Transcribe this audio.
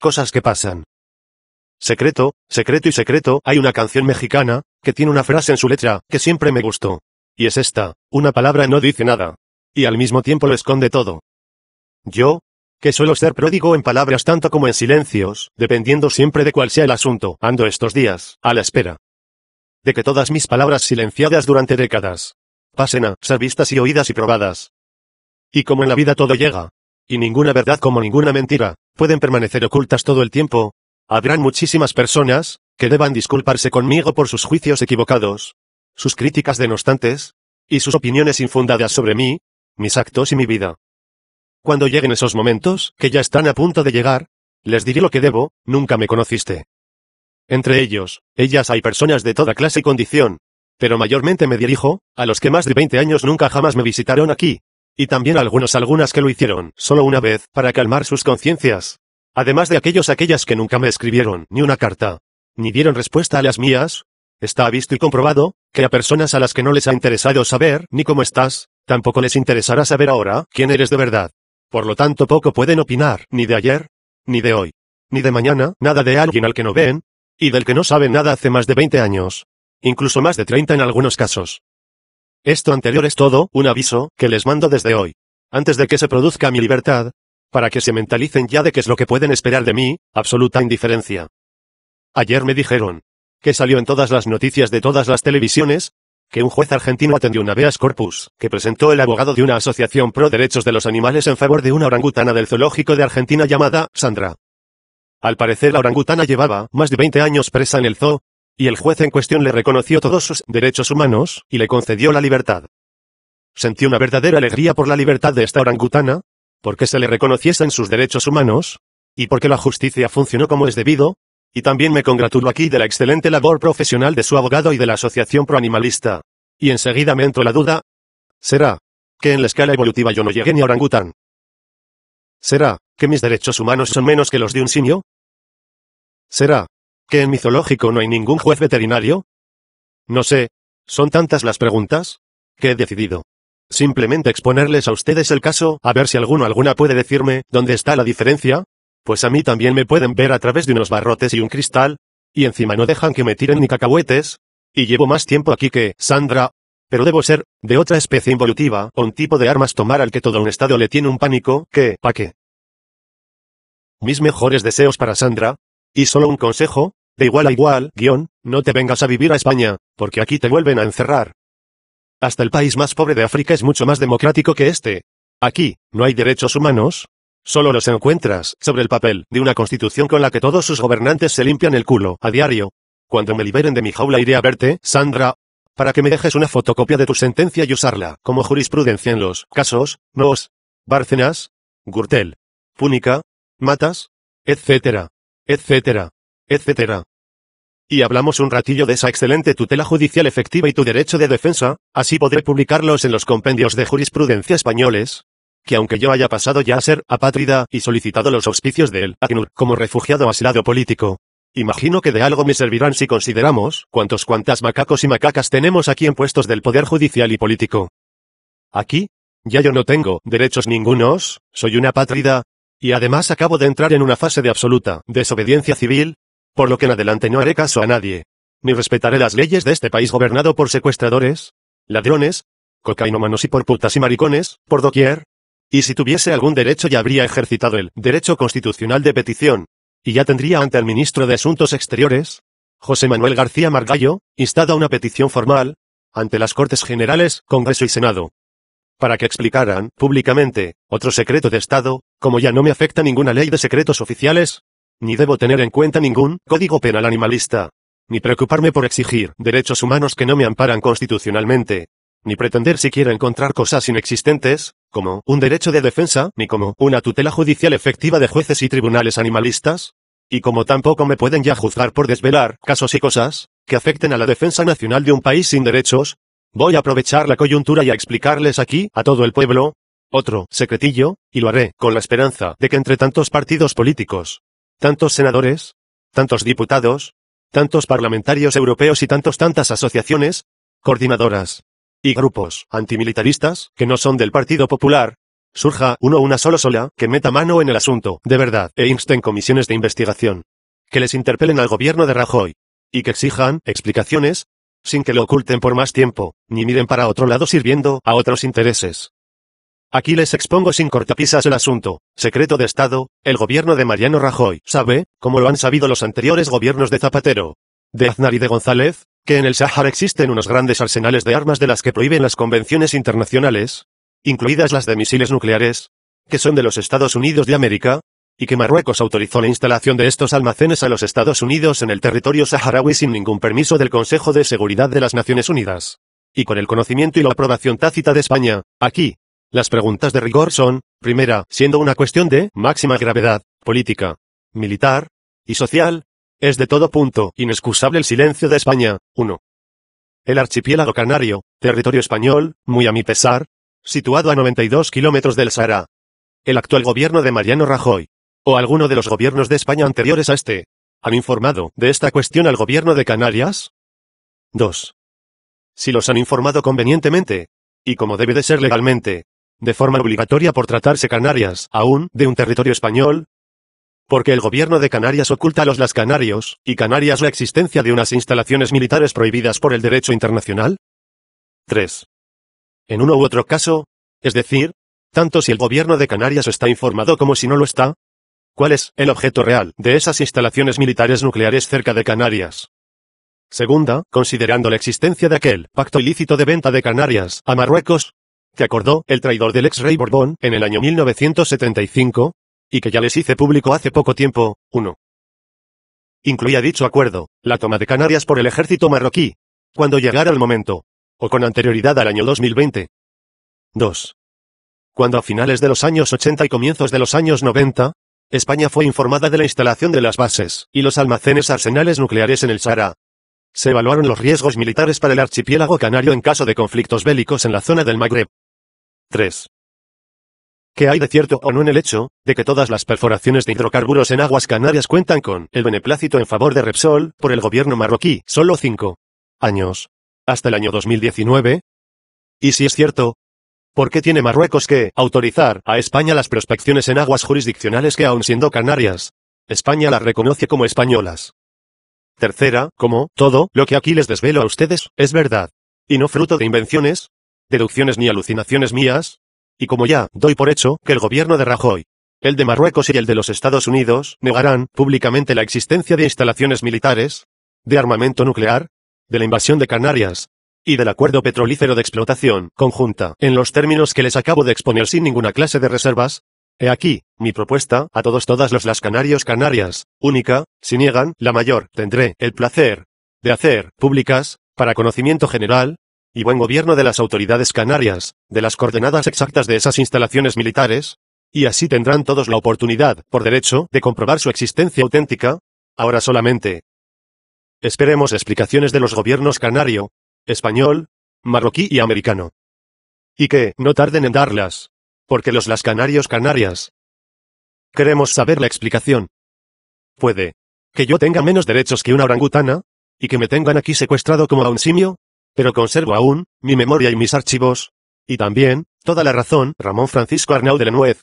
Cosas que pasan. Secreto, secreto y secreto, hay una canción mexicana, que tiene una frase en su letra, que siempre me gustó. Y es esta, una palabra no dice nada. Y al mismo tiempo lo esconde todo. Yo, que suelo ser pródigo en palabras tanto como en silencios, dependiendo siempre de cuál sea el asunto, ando estos días, a la espera. De que todas mis palabras silenciadas durante décadas, pasen a ser vistas y oídas y probadas. Y como en la vida todo llega, y ninguna verdad como ninguna mentira, pueden permanecer ocultas todo el tiempo. Habrán muchísimas personas, que deban disculparse conmigo por sus juicios equivocados, sus críticas denostantes, y sus opiniones infundadas sobre mí, mis actos y mi vida. Cuando lleguen esos momentos, que ya están a punto de llegar, les diré lo que debo, nunca me conociste. Entre ellos, ellas hay personas de toda clase y condición, pero mayormente me dirijo, a los que más de 20 años nunca jamás me visitaron aquí, y también algunos algunas que lo hicieron, solo una vez, para calmar sus conciencias. Además de aquellos aquellas que nunca me escribieron ni una carta, ni dieron respuesta a las mías. Está visto y comprobado, que a personas a las que no les ha interesado saber ni cómo estás, tampoco les interesará saber ahora quién eres de verdad. Por lo tanto, poco pueden opinar, ni de ayer, ni de hoy, ni de mañana, nada de alguien al que no ven, y del que no saben nada hace más de 20 años, incluso más de 30 en algunos casos. Esto anterior es todo, un aviso, que les mando desde hoy. Antes de que se produzca mi libertad, para que se mentalicen ya de qué es lo que pueden esperar de mí, absoluta indiferencia. Ayer me dijeron, que salió en todas las noticias de todas las televisiones, que un juez argentino atendió una habeas corpus, que presentó el abogado de una asociación pro derechos de los animales en favor de una orangutana del zoológico de Argentina llamada Sandra. Al parecer la orangutana llevaba más de 20 años presa en el zoo, y el juez en cuestión le reconoció todos sus derechos humanos, y le concedió la libertad. Sentí una verdadera alegría por la libertad de esta orangutana, porque se le reconociesen sus derechos humanos, y porque la justicia funcionó como es debido, y también me congratulo aquí de la excelente labor profesional de su abogado y de la Asociación Proanimalista. Y enseguida me entró la duda. ¿Será que en la escala evolutiva yo no llegué ni a orangután? ¿Será que mis derechos humanos son menos que los de un simio? ¿Será ¿Que en mi zoológico no hay ningún juez veterinario? No sé. Son tantas las preguntas. que he decidido. Simplemente exponerles a ustedes el caso, a ver si alguno alguna puede decirme dónde está la diferencia. Pues a mí también me pueden ver a través de unos barrotes y un cristal. Y encima no dejan que me tiren ni cacahuetes. Y llevo más tiempo aquí que Sandra. Pero debo ser, de otra especie involutiva, o un tipo de armas tomar al que todo un estado le tiene un pánico, que, pa' qué. Mis mejores deseos para Sandra. Y solo un consejo, de igual a igual, guión, no te vengas a vivir a España, porque aquí te vuelven a encerrar. Hasta el país más pobre de África es mucho más democrático que este. Aquí, no hay derechos humanos. Solo los encuentras, sobre el papel, de una constitución con la que todos sus gobernantes se limpian el culo, a diario. Cuando me liberen de mi jaula iré a verte, Sandra, para que me dejes una fotocopia de tu sentencia y usarla, como jurisprudencia en los casos, nos. Bárcenas, Gurtel, Púnica, Matas, etcétera, etcétera, etcétera y hablamos un ratillo de esa excelente tutela judicial efectiva y tu derecho de defensa, así podré publicarlos en los compendios de jurisprudencia españoles, que aunque yo haya pasado ya a ser apátrida y solicitado los auspicios del ACNUR como refugiado asilado político, imagino que de algo me servirán si consideramos cuántos cuantas macacos y macacas tenemos aquí en puestos del poder judicial y político. Aquí, ya yo no tengo derechos ningunos, soy una apátrida, y además acabo de entrar en una fase de absoluta desobediencia civil, por lo que en adelante no haré caso a nadie. Ni respetaré las leyes de este país gobernado por secuestradores, ladrones, cocainómanos y por putas y maricones, por doquier. Y si tuviese algún derecho ya habría ejercitado el derecho constitucional de petición. Y ya tendría ante el ministro de Asuntos Exteriores, José Manuel García Margallo, instada una petición formal, ante las Cortes Generales, Congreso y Senado. Para que explicaran, públicamente, otro secreto de Estado, como ya no me afecta ninguna ley de secretos oficiales, ni debo tener en cuenta ningún código penal animalista, ni preocuparme por exigir derechos humanos que no me amparan constitucionalmente, ni pretender siquiera encontrar cosas inexistentes, como un derecho de defensa, ni como una tutela judicial efectiva de jueces y tribunales animalistas, y como tampoco me pueden ya juzgar por desvelar casos y cosas que afecten a la defensa nacional de un país sin derechos, voy a aprovechar la coyuntura y a explicarles aquí, a todo el pueblo, otro secretillo, y lo haré con la esperanza de que entre tantos partidos políticos tantos senadores, tantos diputados, tantos parlamentarios europeos y tantos tantas asociaciones, coordinadoras y grupos antimilitaristas, que no son del Partido Popular, surja uno una solo sola que meta mano en el asunto, de verdad, e insten comisiones de investigación, que les interpelen al gobierno de Rajoy, y que exijan explicaciones, sin que lo oculten por más tiempo, ni miren para otro lado sirviendo a otros intereses. Aquí les expongo sin cortapisas el asunto. Secreto de Estado, el gobierno de Mariano Rajoy, ¿sabe? Como lo han sabido los anteriores gobiernos de Zapatero, de Aznar y de González, que en el Sahara existen unos grandes arsenales de armas de las que prohíben las convenciones internacionales, incluidas las de misiles nucleares, que son de los Estados Unidos de América, y que Marruecos autorizó la instalación de estos almacenes a los Estados Unidos en el territorio saharaui sin ningún permiso del Consejo de Seguridad de las Naciones Unidas. Y con el conocimiento y la aprobación tácita de España, aquí, las preguntas de rigor son, primera, siendo una cuestión de máxima gravedad, política, militar y social, es de todo punto inexcusable el silencio de España. 1. El archipiélago canario, territorio español, muy a mi pesar, situado a 92 kilómetros del Sahara. El actual gobierno de Mariano Rajoy, o alguno de los gobiernos de España anteriores a este, han informado de esta cuestión al gobierno de Canarias. 2. Si los han informado convenientemente, y como debe de ser legalmente, de forma obligatoria por tratarse Canarias, aún, de un territorio español, porque el gobierno de Canarias oculta a los las canarios y Canarias la existencia de unas instalaciones militares prohibidas por el derecho internacional? 3. En uno u otro caso, es decir, tanto si el gobierno de Canarias está informado como si no lo está, ¿cuál es el objeto real de esas instalaciones militares nucleares cerca de Canarias? Segunda, considerando la existencia de aquel pacto ilícito de venta de Canarias a Marruecos, que acordó el traidor del ex rey Borbón en el año 1975, y que ya les hice público hace poco tiempo, 1. Incluía dicho acuerdo, la toma de Canarias por el ejército marroquí, cuando llegara el momento, o con anterioridad al año 2020. 2. Cuando a finales de los años 80 y comienzos de los años 90, España fue informada de la instalación de las bases y los almacenes arsenales nucleares en el Sahara. Se evaluaron los riesgos militares para el archipiélago canario en caso de conflictos bélicos en la zona del Magreb. 3. ¿Qué hay de cierto o no en el hecho, de que todas las perforaciones de hidrocarburos en aguas canarias cuentan con el beneplácito en favor de Repsol por el gobierno marroquí, solo 5 años. Hasta el año 2019. Y si es cierto, ¿por qué tiene Marruecos que autorizar a España las prospecciones en aguas jurisdiccionales que aun siendo Canarias, España las reconoce como españolas? Tercera, como todo lo que aquí les desvelo a ustedes, es verdad. Y no fruto de invenciones, deducciones ni alucinaciones mías? Y como ya, doy por hecho, que el gobierno de Rajoy, el de Marruecos y el de los Estados Unidos, negarán públicamente la existencia de instalaciones militares, de armamento nuclear, de la invasión de Canarias, y del acuerdo petrolífero de explotación conjunta, en los términos que les acabo de exponer sin ninguna clase de reservas, He aquí, mi propuesta, a todos todas los las canarios canarias, única, si niegan, la mayor, tendré el placer de hacer públicas, para conocimiento general, y buen gobierno de las autoridades canarias, de las coordenadas exactas de esas instalaciones militares, y así tendrán todos la oportunidad, por derecho, de comprobar su existencia auténtica, ahora solamente. Esperemos explicaciones de los gobiernos canario, español, marroquí y americano. Y que, no tarden en darlas, porque los las canarios canarias. Queremos saber la explicación. Puede. Que yo tenga menos derechos que una orangutana, y que me tengan aquí secuestrado como a un simio, pero conservo aún, mi memoria y mis archivos. Y también, toda la razón, Ramón Francisco Arnau de Lenuez,